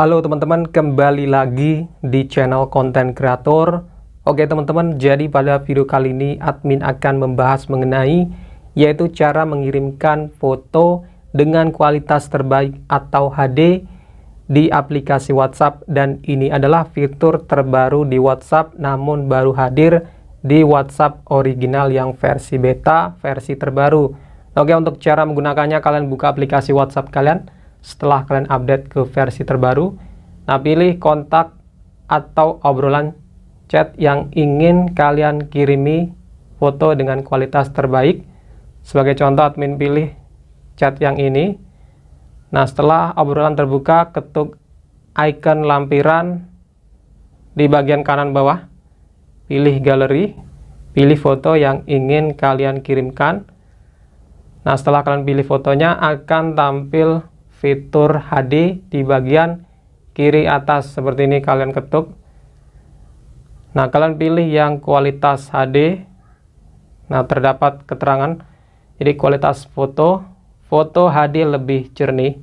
Halo teman-teman, kembali lagi di channel konten kreator. Oke teman-teman, jadi pada video kali ini admin akan membahas mengenai yaitu cara mengirimkan foto dengan kualitas terbaik atau HD di aplikasi WhatsApp dan ini adalah fitur terbaru di WhatsApp namun baru hadir di WhatsApp original yang versi beta, versi terbaru. Oke, untuk cara menggunakannya kalian buka aplikasi WhatsApp kalian setelah kalian update ke versi terbaru. Nah, pilih kontak atau obrolan chat yang ingin kalian kirimi foto dengan kualitas terbaik. Sebagai contoh, admin pilih chat yang ini. Nah, setelah obrolan terbuka, ketuk icon lampiran di bagian kanan bawah. Pilih galeri, pilih foto yang ingin kalian kirimkan. Nah, setelah kalian pilih fotonya, akan tampil fitur HD di bagian kiri atas seperti ini kalian ketuk nah kalian pilih yang kualitas HD nah terdapat keterangan jadi kualitas foto foto HD lebih jernih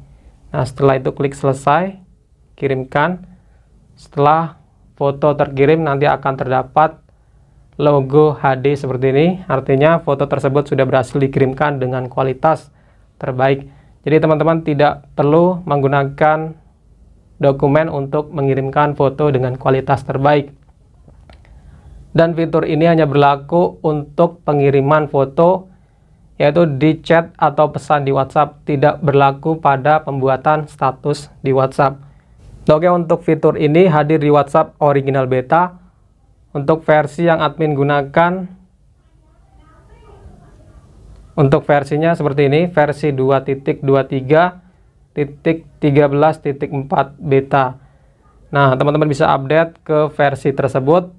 nah setelah itu klik selesai kirimkan setelah foto terkirim nanti akan terdapat logo HD seperti ini artinya foto tersebut sudah berhasil dikirimkan dengan kualitas terbaik jadi teman-teman tidak perlu menggunakan dokumen untuk mengirimkan foto dengan kualitas terbaik. Dan fitur ini hanya berlaku untuk pengiriman foto yaitu di chat atau pesan di WhatsApp, tidak berlaku pada pembuatan status di WhatsApp. Oke, untuk fitur ini hadir di WhatsApp original beta. Untuk versi yang admin gunakan untuk versinya seperti ini, versi 2.23.13.4 beta. Nah, teman-teman bisa update ke versi tersebut.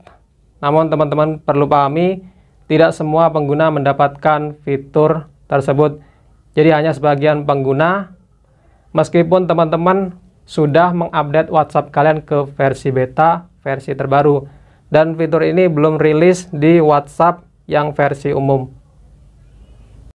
Namun teman-teman perlu pahami, tidak semua pengguna mendapatkan fitur tersebut. Jadi hanya sebagian pengguna, meskipun teman-teman sudah mengupdate WhatsApp kalian ke versi beta, versi terbaru. Dan fitur ini belum rilis di WhatsApp yang versi umum.